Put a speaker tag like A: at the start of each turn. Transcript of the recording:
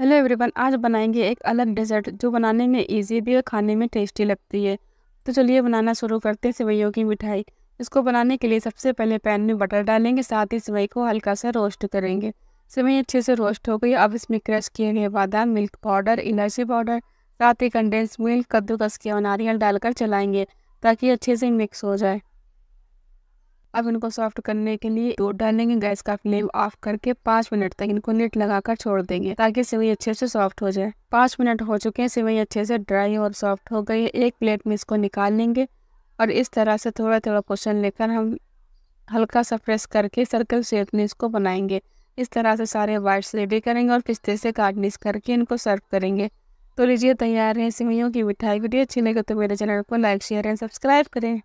A: hello everyone आज बनाएंगे एक अलग डिजर्ट जो बनाने में इजी भी और खाने में टेस्टी लगती है तो चलिए बनाना शुरू करते हैं सेवैयों की मिठाई इसको बनाने के लिए सबसे पहले पैन में बटर डालेंगे साथ ही सेवई को हल्का सा रोस्ट करेंगे सेवई अच्छे से रोस्ट हो गई अब इसमें क्रश किए गए बादाम मिल्क पाउडर इलायची पाउडर साथ ही कंडेंस मिल्क कद्दूकस किया नारियल डालकर चलाएँगे ताकि अच्छे से मिक्स हो जाए अब इनको सॉफ्ट करने के लिए दूध डालेंगे गैस का फ्लेम ऑफ करके पाँच मिनट तक इनको नेट लगाकर छोड़ देंगे ताकि सेवई अच्छे से सॉफ्ट हो जाए पाँच मिनट हो चुके हैं सेवई अच्छे से ड्राई और सॉफ्ट हो गई है एक प्लेट में इसको निकाल लेंगे और इस तरह से थोड़ा थोड़ा पोषण लेकर हम हल्का सा प्रेस करके सर्कल शेप में इसको बनाएंगे इस तरह से सारे वाइट्स रेडी करेंगे और पिस्ते से गार्निश करके इनको सर्व करेंगे तो लीजिए तैयार है सिवियों की मिठाई वीडियो अच्छी लगे तो मेरे चैनल को लाइक शेयर एंड सब्सक्राइब करें